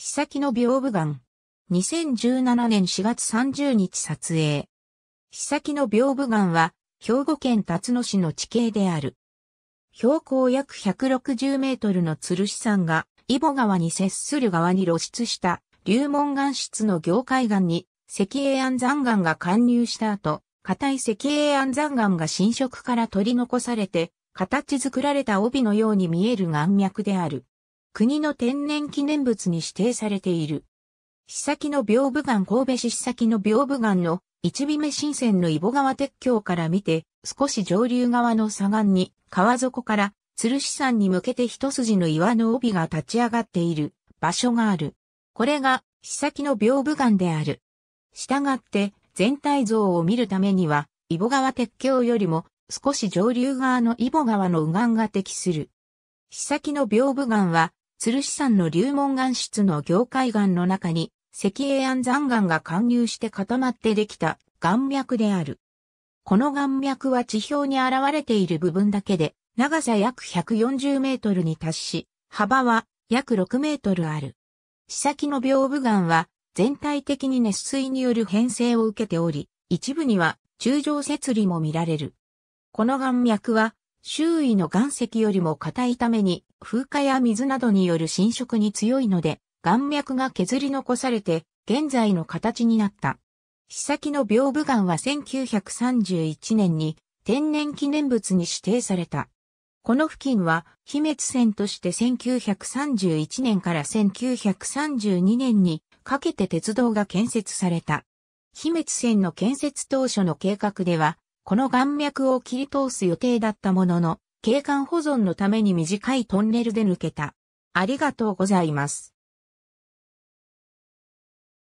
日先の屏風岩。2017年4月30日撮影。日先の屏風岩は、兵庫県辰野市の地形である。標高約160メートルの鶴市山が、伊保川に接する側に露出した流門岩質の凝灰岩に石英安山岩が貫入した後、硬い石英安山岩が侵食から取り残されて、形作られた帯のように見える岩脈である。国の天然記念物に指定されている。日先の屏風岩神戸市史先の屏風岩の一尾目新鮮の伊保川鉄橋から見て、少し上流側の左岸に、川底から、鶴師山に向けて一筋の岩の帯が立ち上がっている場所がある。これが、日先の屏風岩である。したがって、全体像を見るためには、伊保川鉄橋よりも、少し上流側の伊保川の右岸が適する。日先の屏風岩は、鶴るし山の流門岩質の凝灰岩の中に、石英安山岩が貫入して固まってできた岩脈である。この岩脈は地表に現れている部分だけで、長さ約140メートルに達し、幅は約6メートルある。紫先の屏風岩は全体的に熱水による変成を受けており、一部には柱状節理も見られる。この岩脈は周囲の岩石よりも硬いために風化や水などによる侵食に強いので、岩脈が削り残されて、現在の形になった。日先の屏風岩は1931年に天然記念物に指定された。この付近は、秘滅線として1931年から1932年にかけて鉄道が建設された。秘滅線の建設当初の計画では、この岩脈を切り通す予定だったものの、景観保存のために短いトンネルで抜けた。ありがとうございます。